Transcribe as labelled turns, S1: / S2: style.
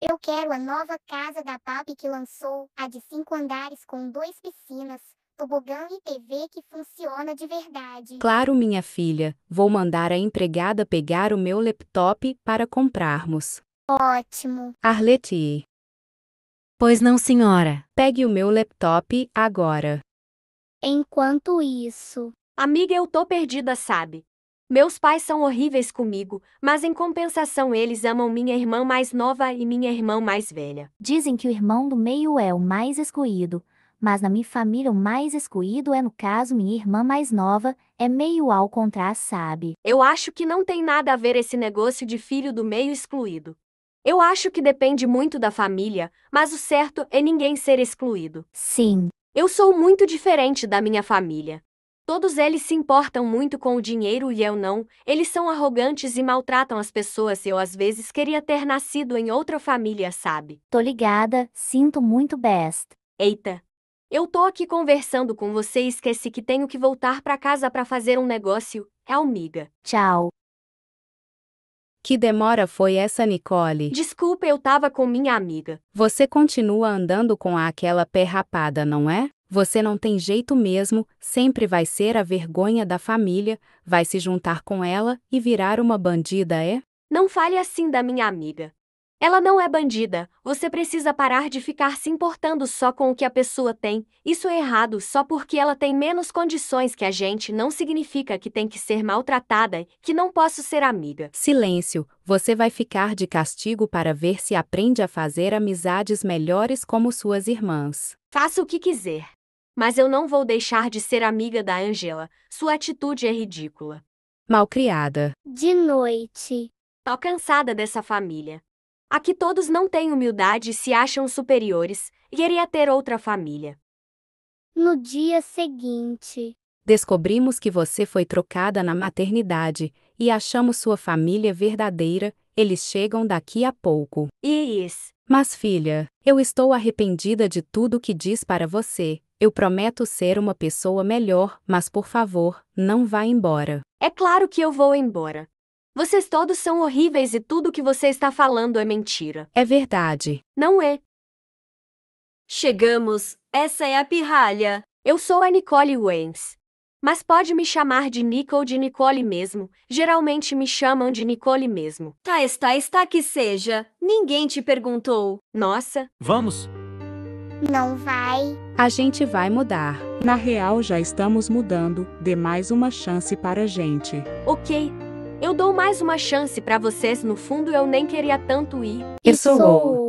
S1: Eu
S2: quero a nova casa da PAP que lançou, a de cinco andares com dois piscinas, tobogã e TV que funciona de verdade. Claro, minha
S1: filha, vou mandar a empregada pegar o meu laptop para comprarmos.
S2: Ótimo.
S1: Arlete. Pois não, senhora. Pegue o meu laptop agora.
S2: Enquanto isso. Amiga, eu tô perdida, sabe? Meus pais são horríveis comigo, mas em compensação eles amam minha irmã mais nova e minha irmã mais velha. Dizem que o irmão do meio é o mais excluído, mas na minha família o mais excluído é, no caso, minha irmã mais nova, é meio ao contrário, sabe? Eu acho que não tem nada a ver esse negócio de filho do meio excluído. Eu acho que depende muito da família, mas o certo é ninguém ser excluído. Sim. Eu sou muito diferente da minha família. Todos eles se importam muito com o dinheiro e eu não, eles são arrogantes e maltratam as pessoas. Eu às vezes queria ter nascido em outra família, sabe? Tô ligada, sinto muito best. Eita. Eu tô aqui conversando com você e esqueci que tenho que voltar para casa para fazer um negócio. É amiga.
S1: Tchau. Que demora foi essa, Nicole? Desculpa, eu tava com minha amiga. Você continua andando com aquela pé rapada, não é? Você não tem jeito mesmo, sempre vai ser a vergonha da família, vai se juntar com ela e virar uma bandida, é? Não fale assim da minha amiga.
S2: Ela não é bandida, você precisa parar de ficar se importando só com o que a pessoa tem, isso é errado só porque ela tem menos condições que a gente não significa que tem que ser maltratada, que não posso ser amiga.
S1: Silêncio, você vai ficar de castigo para ver se aprende a fazer amizades melhores como suas irmãs.
S2: Faça o que quiser. Mas eu não vou deixar de ser amiga da Angela. Sua atitude é ridícula.
S1: Malcriada.
S2: De noite. Tô cansada dessa família. Aqui todos não têm humildade e se acham superiores, queria ter outra família. No dia seguinte,
S1: descobrimos que você foi trocada na maternidade e achamos sua família verdadeira, eles chegam daqui a pouco. Isso. Mas filha, eu estou arrependida de tudo que diz para você. Eu prometo ser uma pessoa melhor, mas por favor, não vá embora.
S2: É claro que eu vou embora. Vocês todos são horríveis e tudo que você está falando é mentira.
S1: É verdade.
S2: Não é. Chegamos, essa é a pirralha. Eu sou a Nicole Waynes. Mas pode me chamar de Nico ou de Nicole mesmo. Geralmente me chamam de Nicole mesmo. Tá, está, está que seja. Ninguém te perguntou. Nossa. Vamos. Não vai.
S1: A gente vai mudar. Na real, já estamos mudando. Dê mais uma chance para a gente.
S2: Ok. Eu dou mais uma chance para vocês. No fundo, eu nem queria tanto
S1: ir. Eu sou.